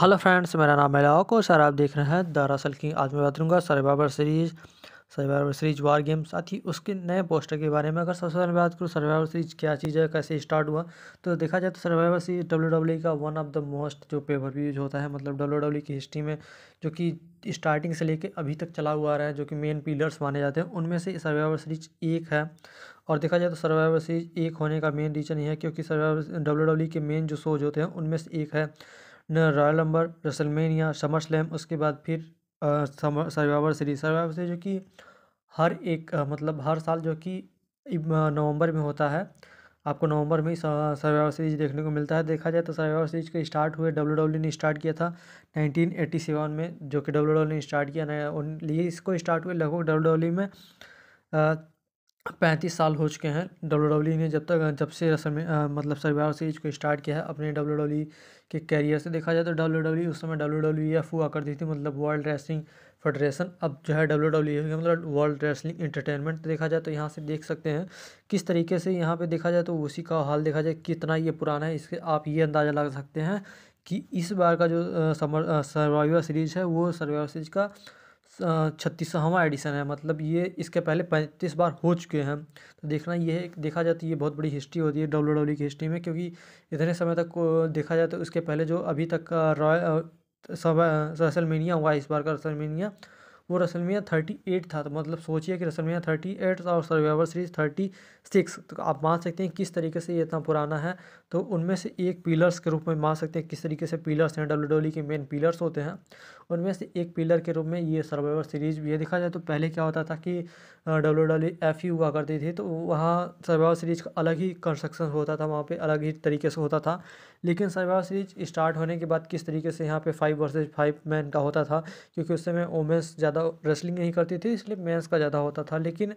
hello friends मेरा नाम है लाकोश और आप देख रहे हैं दरअसल की आज मैं बात करूँगा Survivor Series Survivor Series War Game साथ ही उसके नए पोस्टर के बारे में अगर सबसे पहले बात करूँ सर्वाइवर सीरीज क्या चीज़ है कैसे स्टार्ट हुआ तो देखा जाए तो सर्वाइवर सीरीज डब्ल्यू डब्ल्यू का वन ऑफ द मोस्ट जो पेपर व्यूज होता है मतलब डब्ल्यू डब्ल्यू e की हिस्ट्री में जो कि स्टार्टिंग से लेकर अभी तक चला हुआ आ रहा है जो कि मेन पिलर्स माने जाते हैं उनमें से सर्वाइवर सीरीज एक है और देखा जाए तो सर्वाइवर सीरीज एक होने का मेन रीज़न ये है क्योंकि सर्वाइवर डब्ल्यू डब्ल्यू के मेन जो शोज होते हैं उनमें से एक है Royal Rumble WrestleMania SummerSlam उसके बाद फिर सर्वाइवर सीरीज सर्वाइवर सीरीज जो कि हर एक मतलब हर साल जो कि नवंबर में होता है आपको नवंबर में ही सर्वाइवर सीरीज देखने को मिलता है देखा जाए तो सर्वाइवर सीरीज के स्टार्ट हुए डब्ल्यू डब्ल्यू ने स्टार्ट किया था सेवन में जो कि डब्ल्यू डब्ल्यू ने स्टार्ट किया ये इसको स्टार्ट हुए लगभग डब्ल्यू डब्ल्यू में पैंतीस साल हो चुके हैं डब्ल्यू डब्ल्यू ने जब तक जब से रसल मतलब सरवार सीरीज को स्टार्ट किया है अपने डब्ल्यू डब्ल्यू के कैरियर से देखा जाए तो डब्ल्यू डब्ल्यू उस समय डब्ल्यू डब्ल्यू एफ हुआ करती थी मतलब वर्ल्ड रेसलिंग फेडरेशन अब जो है डब्ल्यू डब्ल्यू एफ मतलब वर्ल्ड रेसलिंग एंटरटेनमेंट देखा जाए तो यहाँ से देख सकते हैं किस तरीके से यहाँ पर देखा जाए तो उसी का हाल देखा जाए कितना ये पुराना है इसके आप ये अंदाज़ा लगा सकते हैं कि इस बार का जो सर्वाइवर सीरीज है वो सर्वाइवर सीरीज का छत्तीसवां एडिशन है मतलब ये इसके पहले पैंतीस बार हो चुके हैं तो देखना ये एक देखा जाता तो है ये बहुत बड़ी हिस्ट्री होती है डब्ल्यू डब्ल्यू e की हिस्ट्री में क्योंकि इतने समय तक देखा जाए तो उसके पहले जो अभी तक का रॉय सब रसलमेनिया हुआ इस बार का रसलमेनिया वो रसलमिया थर्टी एट था तो मतलब सोचिए कि रसलमिया थर्टी एट और सर्वाइवर सीरीज़ थर्टी सिक्स तो आप मान सकते हैं किस तरीके से ये इतना पुराना है तो उनमें से एक पिलर्स के रूप में मान सकते हैं किस तरीके से पिलर्स हैं डब्ल्यू डब्ल्यू के मेन पिलर्स होते हैं उनमें से एक पिलर के रूप में ये सर्वाइवर सीरीज़ भी है देखा जाए तो पहले क्या होता था कि डब्ल्यू डब्ल्यू एफ ही हुआ करती थी तो वहाँ सर्वाइवर सीरीज़ का अलग ही कंस्ट्रक्शन होता था वहाँ पर अलग ही तरीके से होता था लेकिन सर्वाइवर सीरीज स्टार्ट होने के बाद किस तरीके से यहाँ पर फाइव वर्सेज फाइव मैन का होता था क्योंकि उस समय ओमेंस ज़्यादा ज़्यादा रेसलिंग नहीं करती थी इसलिए मेंस का ज़्यादा होता था लेकिन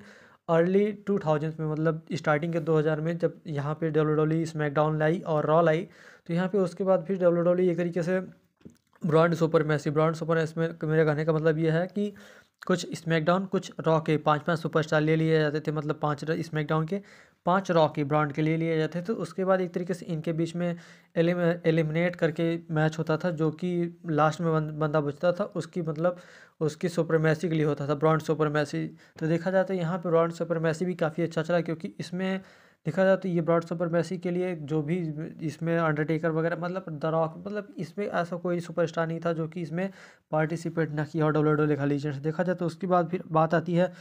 अर्ली टू थाउजेंड में मतलब स्टार्टिंग के 2000 में जब यहाँ पे डब्ल्यू डब्ल्यू स्मैकडाउन लाई और रॉल आई तो यहाँ पे उसके बाद फिर डब्ल्यू डब्ल्यू एक तरीके से brand supremacy brand supremacy में मेरे कहने का मतलब ये है कि कुछ स्मैकडाउन कुछ रॉ के पांच पांच सुपरस्टार ले लिए जाते थे मतलब पांच स्मैकडाउन के पांच रॉ के ब्रांड के लिए लिए जाते थे तो उसके बाद एक तरीके से इनके बीच में एलिम एलिमिनेट करके मैच होता था जो कि लास्ट में बंदा बचता था उसकी मतलब उसकी मैसी के लिए होता था सुपर मैसी तो देखा जाता तो है यहाँ पर सुपर मैसी भी काफ़ी अच्छा चला क्योंकि इसमें देखा जाए तो ये ब्रॉड सुपर मैसी के लिए जो भी इसमें अंडरटेकर वगैरह मतलब द रॉक मतलब इसमें ऐसा कोई सुपरस्टार नहीं था जो कि इसमें पार्टिसिपेट ना किया और डब्ल्यू डब्ल्यू लिखा लीजेंड्स देखा जाए तो उसके बाद फिर बात आती है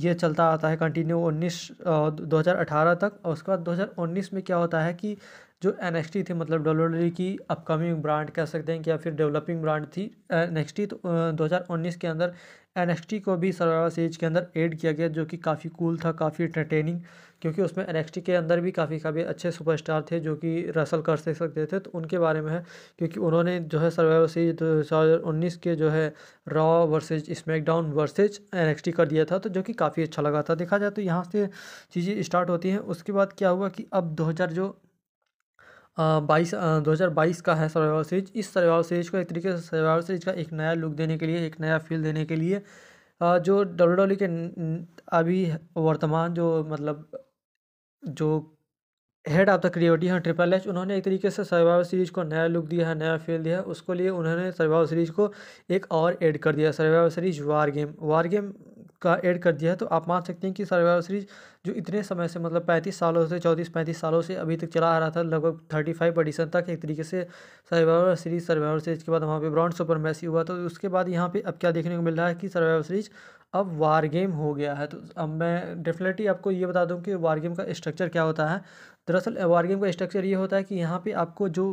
ये चलता आता है कंटिन्यू उन्नीस दो हज़ार अठारह तक और उसके बाद दो हज़ार उन्नीस में क्या होता है कि जो एन थी मतलब डब्ल्यू की अपकमिंग ब्रांड कह सकते हैं कि या फिर डेवलपिंग ब्रांड थी एन तो दो हज़ार उन्नीस के अंदर एन को भी सर्वाइवर सीरीज के अंदर ऐड किया गया जो कि काफ़ी कूल था काफ़ी इंटरटेनिंग क्योंकि उसमें एन के अंदर भी काफ़ी काफ़ी अच्छे सुपरस्टार थे जो कि रसल कर सकते थे तो उनके बारे में है क्योंकि उन्होंने जो है सरवाइवर सीरीज दो के जो है रॉ वर्सेज स्मैकडाउन वर्सेज एन कर दिया था तो जो कि काफ़ी अच्छा लगा था देखा जाए तो यहाँ से चीज़ें स्टार्ट होती हैं उसके बाद क्या हुआ कि अब दो जो बाईस दो हज़ार बाईस का है सर्वाइवल सीरीज इस सर्वाइवल सीरीज को एक तरीके से सर्वाइवल सीरीज का एक नया लुक देने के लिए एक नया फील देने के लिए जो डब्ल्यू डब्ल्यू के अभी वर्तमान जो मतलब जो हेड ऑफ द क्रिएटिव हैं ट्रिपल एच उन्होंने एक तरीके से सर्वाइवल सीरीज़ को नया लुक दिया है नया फील दिया है उसको लिए उन्होंने सर्वाइवल सीरीज़ को एक और ऐड कर दिया Survival Series War Game War Game का ऐड कर दिया है तो आप मान सकते हैं कि सर्वाइवर सीरीज़ जो इतने समय से मतलब पैंतीस सालों से चौंतीस पैंतीस सालों से अभी तक चला आ रहा था लगभग थर्टी फाइव एडिशन तक एक तरीके से सर्वाइवर सीरीज़ सर्वाइवर सीरीज़ के बाद वहाँ पे ब्रॉन्ड सुपर मैसी हुआ तो उसके बाद यहाँ पे अब क्या देखने को मिल रहा है कि सर्वाइवर सीरीज़ अब वार गेम हो गया है तो अब मैं डेफिनेटली आपको ये बता दूँ कि वार गेम का स्ट्रक्चर क्या होता है दरअसल वार गेम का स्ट्रक्चर ये होता है कि यहाँ पे आपको जो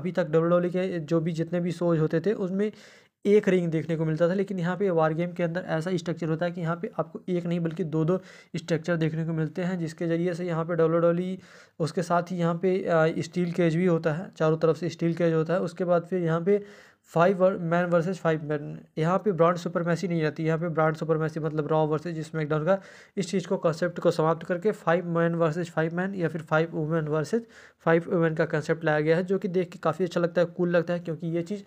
अभी तक डब्ल्यू डब्ल्यू e के जो भी जितने भी शोज होते थे उसमें एक रिंग देखने को मिलता था लेकिन यहाँ पे वार गेम के अंदर ऐसा स्ट्रक्चर होता है कि यहाँ पे आपको एक नहीं बल्कि दो दो स्ट्रक्चर देखने को मिलते हैं जिसके ज़रिए से यहाँ पे डोलो डोली उसके साथ ही यहाँ पे स्टील केज भी होता है चारों तरफ से स्टील केज होता है उसके बाद फिर यहाँ पे five man versus five man यहाँ पे ब्रांड सुपर मैसी नहीं रहती यहाँ पे ब्रांड सुपर मैसी मतलब रॉ वर्सेस स्मैकडाउन का इस चीज़ को कॉन्सेप्ट को समाप्त करके five man versus five man या फिर five women versus five women का कंसेप्ट लाया गया है जो कि देख के काफ़ी अच्छा लगता है कूल लगता है क्योंकि ये चीज़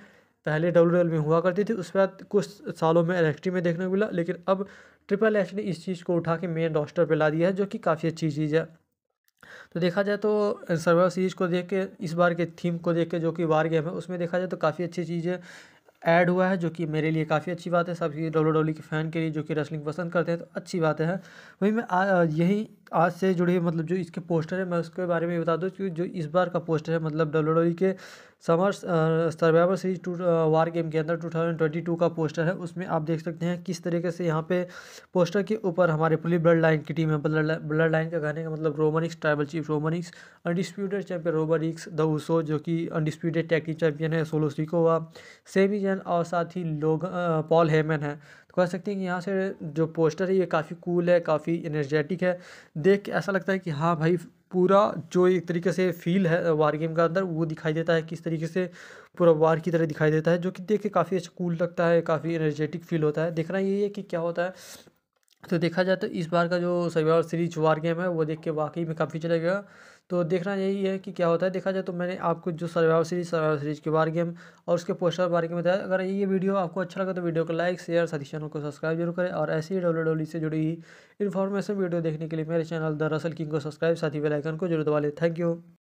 पहले डब्ल्यू में हुआ करती थी उसके बाद कुछ सालों में एन में देखने को मिला लेकिन अब ट्रिपल एच ने इस चीज़ को उठा के मेन रोस्टर पर ला दिया है जो कि काफ़ी अच्छी चीज़ है तो देखा जाए तो सर्वर सीरीज़ को देख के इस बार के थीम को देख के जो कि वार गेम है उसमें देखा जाए तो काफ़ी अच्छी चीज़ है ऐड हुआ है जो कि मेरे लिए काफ़ी अच्छी बात है सभी डब्ल्यू डब्ल्यू e के फ़ैन के लिए जो कि रेसलिंग पसंद करते हैं तो अच्छी बात है वही मैं आ, यही आज से जुड़े मतलब जो इसके पोस्टर है मैं उसके बारे में बता दूँ क्योंकि जो इस बार का पोस्टर है मतलब डब्ल्यू डब्ल्यू e के summer Survivor Series to War Game के अंदर 2022 का पोस्टर है उसमें आप देख सकते हैं किस तरीके से यहाँ पे पोस्टर के ऊपर हमारे पुलिस ब्लड लाइन की टीम है ब्लड लाइन का कहने का मतलब Roman Reigns tribal chief Roman Reigns undisputed champion Roman Reigns the Uso जो कि अनडिस्प्यूटेड टैक्टिक चैंपियन है सोलो सीको हुआ सेमी जैन और साथ ही लोग पॉल हेमन है तो कह सकते हैं कि यहाँ से जो पोस्टर है ये काफ़ी कूल है काफ़ी एनर्जेटिक है देख के ऐसा लगता है कि हाँ भाई पूरा जो एक तरीके से फील है वार गेम का अंदर वो दिखाई देता है किस तरीके से पूरा वार की तरह दिखाई देता है जो कि देख के काफ़ी अच्छा कूल लगता है काफ़ी एनर्जेटिक फील होता है देखना ये है कि क्या होता है तो देखा जाए तो इस बार का जो सर्वाइवल सीरीज वार गेम है वो देख के वाकई में काफ़ी चलेगा अच्छा तो देखना यही है कि क्या होता है देखा जाए तो मैंने आपको जो सर्वाइवर सीरीज सर्वाइवर सीरीज के बारे गेम और उसके पोस्टर बारे में बताया अगर ये वीडियो आपको अच्छा लगा तो वीडियो को लाइक शेयर साथ ही चैनल को सब्सक्राइब जरूर करें और ऐसी ही डब्ल्यू डब्ल्यू e से जुड़ी ही इन्फॉर्मेशन वीडियो देखने के लिए मेरे चैनल द रसल किंग को सब्सक्राइब साथ ही बेलाइकन को जरूर दबा लें थैंक यू